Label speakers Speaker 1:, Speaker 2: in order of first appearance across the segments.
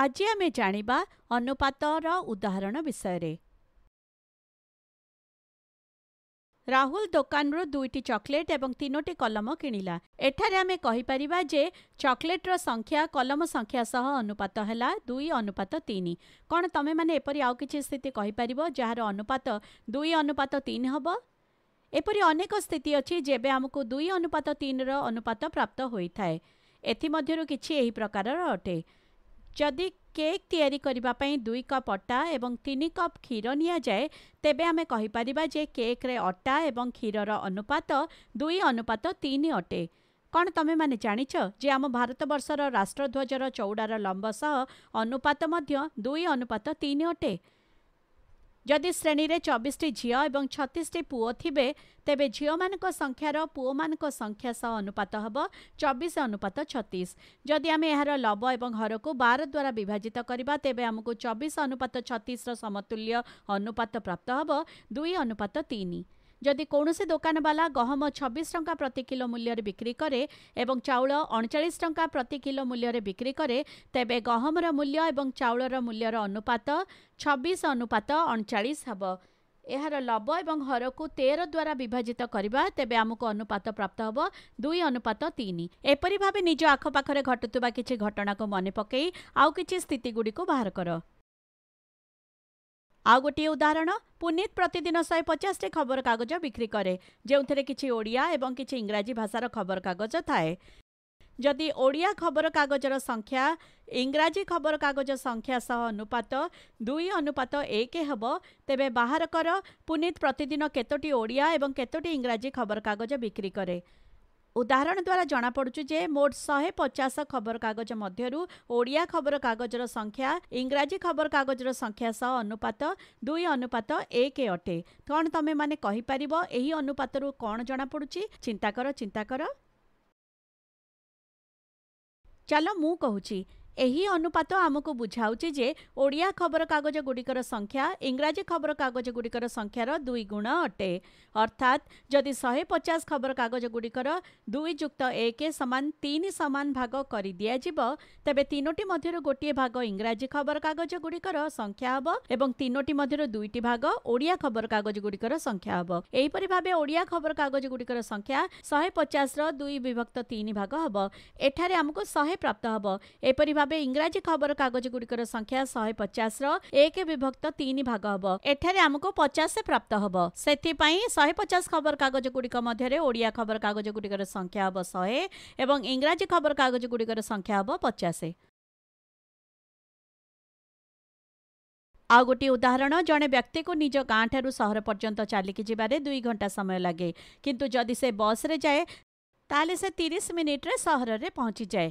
Speaker 1: ଆଜି ଆମେ ଜାଣିବା ଅନୁପାତର ଉଦାହରଣ ବିଷୟରେ ରାହୁଲ ଦୋକାନରୁ ଦୁଇଟି ଚକୋଲେଟ୍ ଏବଂ ତିନୋଟି କଲମ କିଣିଲା ଏଠାରେ ଆମେ କହିପାରିବା ଯେ ଚକୋଲେଟ୍ର ସଂଖ୍ୟା କଲମ ସଂଖ୍ୟା ସହ ଅନୁପାତ ହେଲା ଦୁଇ ଅନୁପାତ ତିନି କ'ଣ ତମେମାନେ ଏପରି ଆଉ କିଛି ସ୍ଥିତି କହିପାରିବ ଯାହାର ଅନୁପାତ ଦୁଇ ଅନୁପାତ ତିନି ହେବ ଏପରି ଅନେକ ସ୍ଥିତି ଅଛି ଯେବେ ଆମକୁ ଦୁଇ ଅନୁପାତ ତିନିର ଅନୁପାତ ପ୍ରାପ୍ତ ହୋଇଥାଏ ଏଥିମଧ୍ୟରୁ କିଛି ଏହି ପ୍ରକାରର ଅଟେ ଯଦି କେକ୍ ତିଆରି କରିବା ପାଇଁ ଦୁଇ କପ୍ ଅଟା ଏବଂ ତିନି କପ୍ କ୍ଷୀର ନିଆଯାଏ ତେବେ ଆମେ କହିପାରିବା ଯେ କେକ୍ରେ ଅଟା ଏବଂ କ୍ଷୀରର ଅନୁପାତ ଦୁଇ ଅନୁପାତ ତିନି ଅଟେ କ'ଣ ତମେମାନେ ଜାଣିଛ ଯେ ଆମ ଭାରତବର୍ଷର ରାଷ୍ଟ୍ରଧ୍ୱଜର ଚଉଡ଼ାର ଲମ୍ବ ସହ ଅନୁପାତ ମଧ୍ୟ ଦୁଇ ଅନୁପାତ ତିନି ଅଟେ जति श्रेणीले और झिम् छतिसटी पु त झि म संख्यार पु म संख्यास अनुपत हे चबिस अनुपत छतिस जिमे लब एरको बार द्वारा विभाजित गर्दै आमु चबिस अनुपत छतिस समतुल्य अनुपात प्राप्त हे दुईअनुप ଯଦି କୌଣସି ଦୋକାନବାଲା ଗହମ ଛବିଶ ଟଙ୍କା ପ୍ରତି କିଲୋ ମୂଲ୍ୟରେ ବିକ୍ରି କରେ ଏବଂ ଚାଉଳ ଅଣଚାଳିଶ ଟଙ୍କା ପ୍ରତି କିଲୋ ମୂଲ୍ୟରେ ବିକ୍ରି କରେ ତେବେ ଗହମର ମୂଲ୍ୟ ଏବଂ ଚାଉଳର ମୂଲ୍ୟର ଅନୁପାତ ଛବିଶ ଅନୁପାତ ଅଣଚାଳିଶ ହେବ ଏହାର ଲବ ଏବଂ ହରକୁ ତେର ଦ୍ୱାରା ବିଭାଜିତ କରିବା ତେବେ ଆମକୁ ଅନୁପାତ ପ୍ରାପ୍ତ ହେବ ଦୁଇ ଅନୁପାତ ତିନି ଏପରି ଭାବେ ନିଜ ଆଖପାଖରେ ଘଟୁଥିବା କିଛି ଘଟଣାକୁ ମନେ ପକାଇ ଆଉ କିଛି ସ୍ଥିତିଗୁଡ଼ିକୁ ବାହାର କର ଆଉ ଗୋଟିଏ ଉଦାହରଣ ପୁନିତ ପ୍ରତିଦିନ ଶହେ ପଚାଶଟି ଖବରକାଗଜ ବିକ୍ରି କରେ ଯେଉଁଥିରେ କିଛି ଓଡ଼ିଆ ଏବଂ କିଛି ଇଂରାଜୀ ଭାଷାର ଖବରକାଗଜ ଥାଏ ଯଦି ଓଡ଼ିଆ ଖବରକାଗଜର ସଂଖ୍ୟା ଇଂରାଜୀ ଖବରକାଗଜ ସଂଖ୍ୟା ସହ ଅନୁପାତ ଦୁଇ ଅନୁପାତ ଏକ ହେବ ତେବେ ବାହାର କର ପୁନିତ ପ୍ରତିଦିନ କେତୋଟି ଓଡ଼ିଆ ଏବଂ କେତୋଟି ଇଂରାଜୀ ଖବରକାଗଜ ବିକ୍ରି କରେ উদাহরন দ্বারা জানা পড়ুচি যে মোট 150 খবর কাগজ মধ্যরু ওড়িয়া খবর কাগজৰ সংখ্যা ইংৰাজী খবর কাগজৰ সংখ্যাৰ সৈতে অনুপাত 2 অনুপাত 1 কে अटे তন তুমি মানে কহি পৰিব এই অনুপাতৰ কোন জানা পড়ুচি চিন্তা কৰা চিন্তা কৰা চালো মই কহুচি ଏହି ଅନୁପାତ ଆମକୁ ବୁଝାଉଛି ଯେ ଓଡ଼ିଆ ଖବରକାଗଜଗୁଡ଼ିକର ସଂଖ୍ୟା ଇଂରାଜୀ ଖବରକାଗଜଗୁଡ଼ିକର ସଂଖ୍ୟାର ଦୁଇ ଗୁଣ ଅଟେ ଅର୍ଥାତ୍ ଯଦି ଶହେ ପଚାଶ ଖବରକାଗଜଗୁଡ଼ିକର ଦୁଇ ଯୁକ୍ତ ଏକ ସମାନ ତିନି ସମାନ ଭାଗ କରିଦିଆଯିବ ତେବେ ତିନୋଟି ମଧ୍ୟରୁ ଗୋଟିଏ ଭାଗ ଇଂରାଜୀ ଖବରକାଗଜଗୁଡ଼ିକର ସଂଖ୍ୟା ହେବ ଏବଂ ତିନୋଟି ମଧ୍ୟରୁ ଦୁଇଟି ଭାଗ ଓଡ଼ିଆ ଖବରକାଗଜଗୁଡ଼ିକର ସଂଖ୍ୟା ହେବ ଏହିପରି ଭାବେ ଓଡ଼ିଆ ଖବରକାଗଜଗୁଡ଼ିକର ସଂଖ୍ୟା ଶହେ ପଚାଶର ଦୁଇ ବିଭକ୍ତ ତିନି ଭାଗ ହେବ ଏଠାରେ ଆମକୁ ଶହେ ପ୍ରାପ୍ତ ହେବ ଏପରି ଭାବେ ଇଂରାଜୀ ଖବରକାଗଜଗୁଡ଼ିକର ସଂଖ୍ୟା ଶହେ ପଚାଶର ଏକ ବିଭକ୍ତ ତିନି ଭାଗ ହେବ ଏଠାରେ ଆମକୁ ପଚାଶ ପ୍ରାପ୍ତ ହେବ ସେଥିପାଇଁ ଶହେ ପଚାଶ ଖବରକାଗଜଗୁଡ଼ିକ ମଧ୍ୟରେ ଓଡ଼ିଆ ଖବରକାଗଜଗୁଡ଼ିକର ସଂଖ୍ୟା ହେବ ଶହେ ଏବଂ ଇଂରାଜୀ ଖବରକାଗଜଗୁଡ଼ିକର ସଂଖ୍ୟା ହେବ ପଚାଶ ଆଉ ଗୋଟିଏ ଉଦାହରଣ ଜଣେ ବ୍ୟକ୍ତିକୁ ନିଜ ଗାଁଠାରୁ ସହର ପର୍ଯ୍ୟନ୍ତ ଚାଲିକି ଯିବାରେ ଦୁଇ ଘଣ୍ଟା ସମୟ ଲାଗେ କିନ୍ତୁ ଯଦି ସେ ବସ୍ରେ ଯାଏ ତାହେଲେ ସେ ତିରିଶ ମିନିଟ୍ରେ ସହରରେ ପହଞ୍ଚିଯାଏ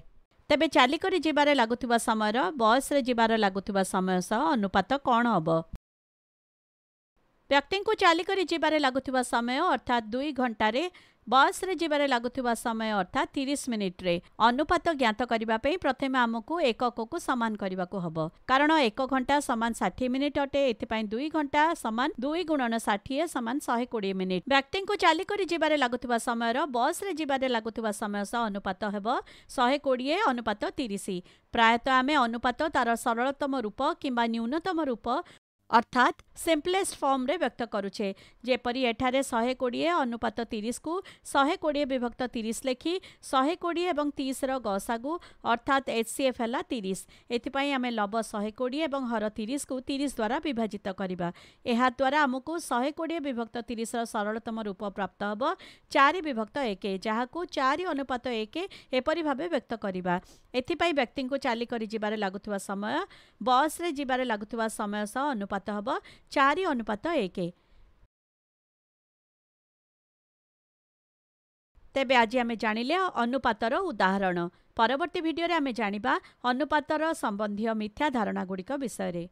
Speaker 1: ତେବେ ଚାଲିକରି ଯିବାରେ ଲାଗୁଥିବା ସମୟର ବସ୍ରେ ଯିବାର ଲାଗୁଥିବା ସମୟ ସହ ଅନୁପାତ କ'ଣ ହେବ ବ୍ୟକ୍ତିଙ୍କୁ ଚାଲିକରି ଯିବାରେ ଲାଗୁଥିବା ସମୟ ଅର୍ଥାତ୍ ଦୁଇ ଘଣ୍ଟାରେ ବସ୍ରେ ଯିବାରେ ଲାଗୁଥିବା ସମୟ ଅର୍ଥାତ୍ ତିରିଶ ମିନିଟ୍ରେ ଅନୁପାତ ଜ୍ଞାତ କରିବା ପାଇଁ ପ୍ରଥମେ ଆମକୁ ଏକକକୁ ସମାନ କରିବାକୁ ହେବ କାରଣ ଏକ ଘଣ୍ଟା ସମାନ ଷାଠିଏ ମିନିଟ୍ ଅଟେ ଏଥିପାଇଁ ଦୁଇ ଘଣ୍ଟା ସମାନ ଦୁଇ ଗୁଣନ ଷାଠିଏ ସମାନ ଶହେ କୋଡ଼ିଏ ମିନିଟ୍ ବ୍ୟକ୍ତିଙ୍କୁ ଚାଲିକରି ଯିବାରେ ଲାଗୁଥିବା ସମୟର ବସ୍ରେ ଯିବାରେ ଲାଗୁଥିବା ସମୟ ସହ ଅନୁପାତ ହେବ ଶହେ କୋଡ଼ିଏ ଅନୁପାତ ତିରିଶ ପ୍ରାୟତଃ ଆମେ ଅନୁପାତ ତାର ସରଳତମ ରୂପ କିମ୍ବା ନ୍ୟୁନତମ ରୂପ অর্থাৎ ସିମ୍ପଲେଷ୍ଟ ଫର୍ମରେ ବ୍ୟକ୍ତ କରୁଛେ ଯେପରି ଏଠାରେ ଶହେ କୋଡ଼ିଏ ଅନୁପାତ ତିରିଶକୁ ଶହେ କୋଡ଼ିଏ ବିଭକ୍ତ ତିରିଶ ଲେଖି ଶହେ କୋଡ଼ିଏ ଏବଂ ତିରିଶର ଗସାଗୁ ଅର୍ଥାତ୍ ଏଚ୍ ସି ଏଫ୍ ହେଲା ତିରିଶ ଏଥିପାଇଁ ଆମେ ଲବ ଶହେ କୋଡ଼ିଏ ଏବଂ ହର ତିରିଶକୁ ତିରିଶ ଦ୍ୱାରା ବିଭାଜିତ କରିବା ଏହାଦ୍ୱାରା ଆମକୁ ଶହେ କୋଡ଼ିଏ ବିଭକ୍ତ ତିରିଶର ସରଳତମ ରୂପ ପ୍ରାପ୍ତ ହେବ ଚାରି ବିଭକ୍ତ ଏକ ଯାହାକୁ ଚାରି ଅନୁପାତ ଏକ ଏପରି ଭାବେ ବ୍ୟକ୍ତ କରିବା ଏଥିପାଇଁ ବ୍ୟକ୍ତିଙ୍କୁ ଚାଲି କରି ଯିବାରେ ଲାଗୁଥିବା ସମୟ ବସ୍ରେ ଯିବାରେ ଲାଗୁଥିବା ସମୟ ସହ ଅନୁପାତ ଅନୁପାତ ହେବ ଚାରି ଅନୁପାତ ଏକ ତେବେ ଆଜି ଆମେ ଜାଣିଲେ ଅନୁପାତର ଉଦାହରଣ ପରବର୍ତ୍ତୀ ଭିଡ଼ିଓରେ ଆମେ ଜାଣିବା ଅନୁପାତର ସମ୍ବନ୍ଧୀୟ ମିଥ୍ୟା ଧାରଣାଗୁଡ଼ିକ ବିଷୟରେ